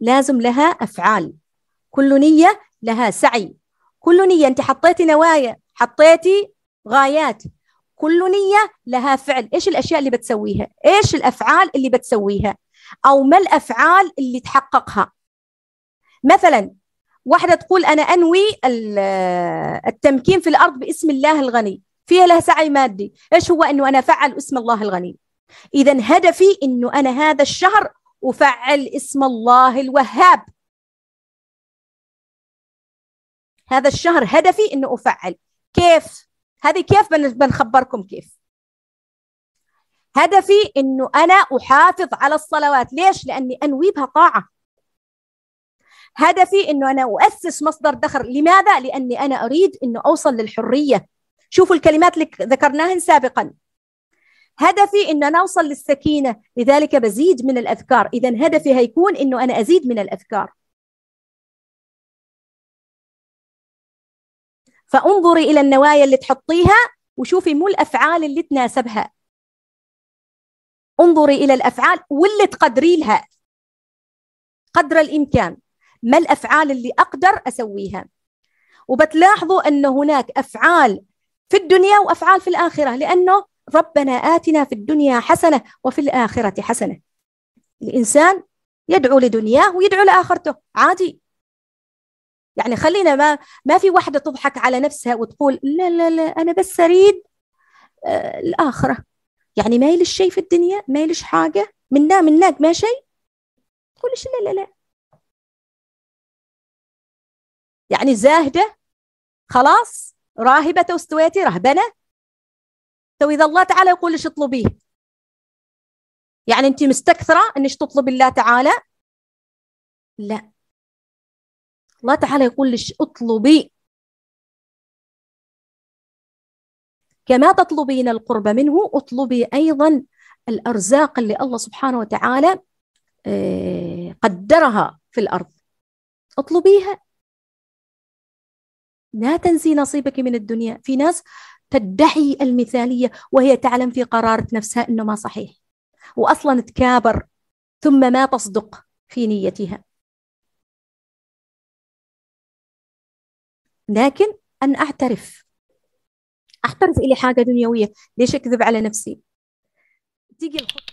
لازم لها أفعال كل نية لها سعي كل نية أنت حطيتي نوايا حطيتي غايات كل نية لها فعل إيش الأشياء اللي بتسويها إيش الأفعال اللي بتسويها أو ما الأفعال اللي تحققها مثلا واحدة تقول أنا أنوي التمكين في الأرض باسم الله الغني فيها لها سعي مادي إيش هو أنه أنا أفعل اسم الله الغني إذا هدفي أنه أنا هذا الشهر وفعل اسم الله الوهاب هذا الشهر هدفي انه افعل كيف هذه كيف بنخبركم كيف هدفي انه انا احافظ على الصلوات ليش لاني انوي بها طاعه هدفي انه انا اؤسس مصدر دخل لماذا لاني انا اريد انه اوصل للحريه شوفوا الكلمات اللي ذكرناها سابقا هدفي ان انا اوصل للسكينه لذلك بزيد من الاذكار اذا هدفي هيكون انه انا ازيد من الاذكار فانظري الى النوايا اللي تحطيها وشوفي مو الافعال اللي تناسبها انظري الى الافعال واللي تقدري لها قدر الامكان ما الافعال اللي اقدر اسويها وبتلاحظوا ان هناك افعال في الدنيا وافعال في الاخره لانه ربنا آتنا في الدنيا حسنة وفي الآخرة حسنة الإنسان يدعو لدنياه ويدعو لآخرته عادي يعني خلينا ما ما في واحدة تضحك على نفسها وتقول لا لا لا أنا بس أريد آه الآخرة يعني ما يلش شيء في الدنيا ما يلش حاجة منا مناك ما شيء تقولش لا لا لا يعني زاهدة خلاص راهبة واستويتي رهبنة تو إذا الله تعالى يقول ليش اطلبيه يعني أنت مستكثرة أنك تطلب الله تعالى لا الله تعالى يقول ليش اطلبي كما تطلبين القرب منه اطلبي أيضا الأرزاق اللي الله سبحانه وتعالى آه، قدرها في الأرض اطلبيها لا تنسي نصيبك من الدنيا في ناس تدعي المثالية وهي تعلم في قرارة نفسها أنه ما صحيح وأصلا تكابر ثم ما تصدق في نيتها لكن أن أعترف أعترف إلي حاجة دنيوية ليش أكذب على نفسي تيجي الخطوة